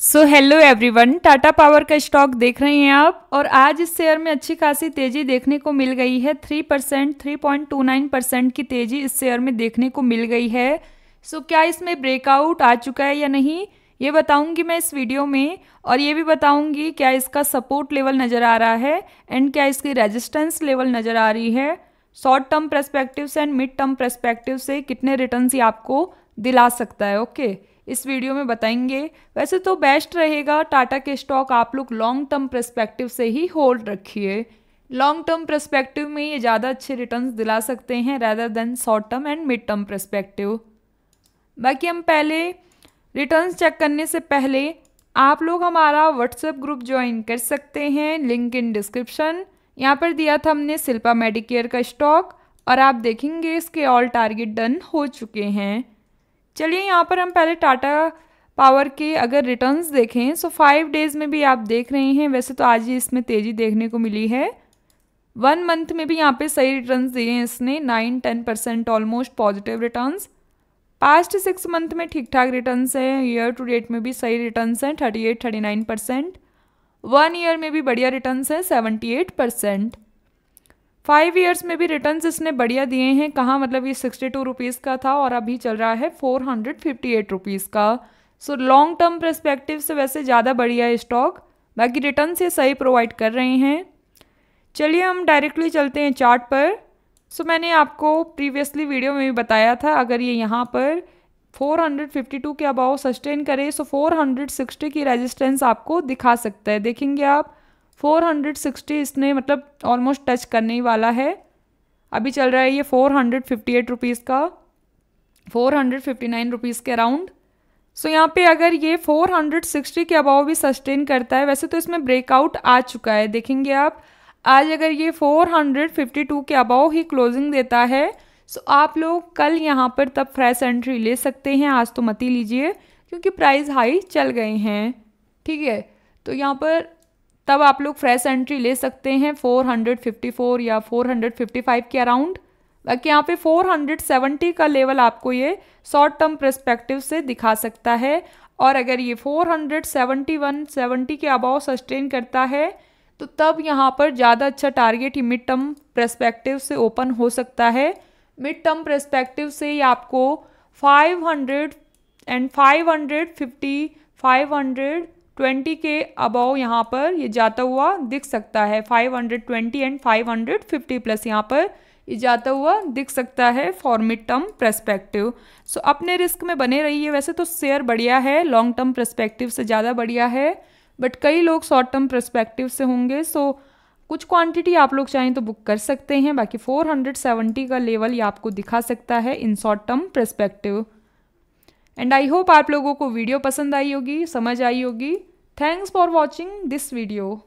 सो hello everyone Tata Power का stock देख रहे हैं आप और आज इस शेयर में अच्छी खासी तेजी देखने को मिल गई है three percent three point two nine percent की तेजी इस शेयर में देखने को मिल गई है सो so, क्या इसमें ब्रेकआउट आ चुका है या नहीं ये बताऊंगी मैं इस वीडियो में और ये भी बताऊंगी क्या इसका सपोर्ट लेवल नज़र आ रहा है एंड क्या इसकी रेजिस्टेंस लेवल नज़र आ रही है शॉर्ट टर्म प्रस्पेक्टिव से एंड मिड टर्म प्रस्पेक्टिव से कितने रिटर्न ये आपको दिला सकता है ओके okay? इस वीडियो में बताएंगे वैसे तो बेस्ट रहेगा टाटा के स्टॉक आप लोग लॉन्ग टर्म प्रस्पेक्टिव से ही होल्ड रखिए लॉन्ग टर्म प्रस्पेक्टिव में ये ज़्यादा अच्छे रिटर्न दिला सकते हैं rather than short term and mid term perspective बाकी हम पहले रिटर्न चेक करने से पहले आप लोग हमारा व्हाट्सएप ग्रुप ज्वाइन कर सकते हैं लिंक इन डिस्क्रिप्शन यहाँ पर दिया था हमने शिल्पा मेडिकेयर का स्टॉक और आप देखेंगे इसके ऑल टारगेट डन हो चुके हैं चलिए यहाँ पर हम पहले टाटा पावर के अगर रिटर्न्स देखें सो फाइव डेज़ में भी आप देख रहे हैं वैसे तो आज ही इसमें तेज़ी देखने को मिली है वन मंथ में भी यहाँ पे सही रिटर्न्स दिए हैं इसने nine ten percent almost positive returns past six month में ठीक ठाक रिटर्न्स हैं ईयर टू डेट में भी सही रिटर्न्स हैं thirty eight thirty nine percent one year में भी बढ़िया रिटर्न्स हैं seventy eight percent five years में भी रिटर्न्स इसने बढ़िया दिए हैं कहाँ मतलब ये सिक्सटी टू रुपीज़ का था और अभी चल रहा है four hundred fifty eight rupees का सो लॉन्ग टर्म परस्पेक्टिव से वैसे ज़्यादा बढ़िया है स्टॉक बाकी रिटर्न ये सही प्रोवाइड कर रहे हैं चलिए हम डायरेक्टली चलते हैं चार्ट पर सो so, मैंने आपको प्रीवियसली वीडियो में भी बताया था अगर ये यहाँ पर 452 के अबाव सस्टेन करे सो so 460 की रेजिस्टेंस आपको दिखा सकता है देखेंगे आप 460 इसने मतलब ऑलमोस्ट टच करने ही वाला है अभी चल रहा है ये four hundred fifty eight rupees का four hundred fifty nine rupees के अराउंड सो यहाँ पे अगर ये फोर हंड्रेड सिक्सटी के अबाव भी सस्टेन करता है वैसे तो इसमें ब्रेकआउट आ चुका है देखेंगे आप आज अगर ये फोर हंड्रेड फिफ्टी टू के अबाव ही क्लोजिंग देता है सो आप लोग कल यहाँ पर तब फ्रेश एंट्री ले सकते हैं आज तो मत ही लीजिए क्योंकि प्राइस हाई चल गए हैं ठीक है तो यहाँ पर तब आप लोग फ्रेश एंट्री ले सकते हैं 454 या 455 के अराउंड बाकी यहाँ पे 470 का लेवल आपको ये शॉर्ट टर्म प्रस्पेक्टिव से दिखा सकता है और अगर ये 471 70 के अबाव सस्टेन करता है तो तब यहाँ पर ज़्यादा अच्छा टारगेट ही मिड टर्म प्रस्पेक्टिव से ओपन हो सकता है मिड टर्म प्रस्पेक्टिव से ये आपको 500 एंड 550 500 ट्वेंटी के अबाव यहाँ पर ये जाता हुआ दिख सकता है five hundred twenty and five hundred fifty plus यहाँ पर ये जाता हुआ दिख सकता है for mid term perspective so अपने रिस्क में बने रहिए वैसे तो शेयर बढ़िया है लॉन्ग टर्म प्रस्पेक्टिव से ज़्यादा बढ़िया है बट कई लोग शॉर्ट टर्म प्रस्पेक्टिव से होंगे सो कुछ क्वांटिटी आप लोग चाहें तो बुक कर सकते हैं बाकी 470 का लेवल ये आपको दिखा सकता है in short term perspective and I hope आप लोगों को वीडियो पसंद आई होगी समझ आई होगी thanks for watching this video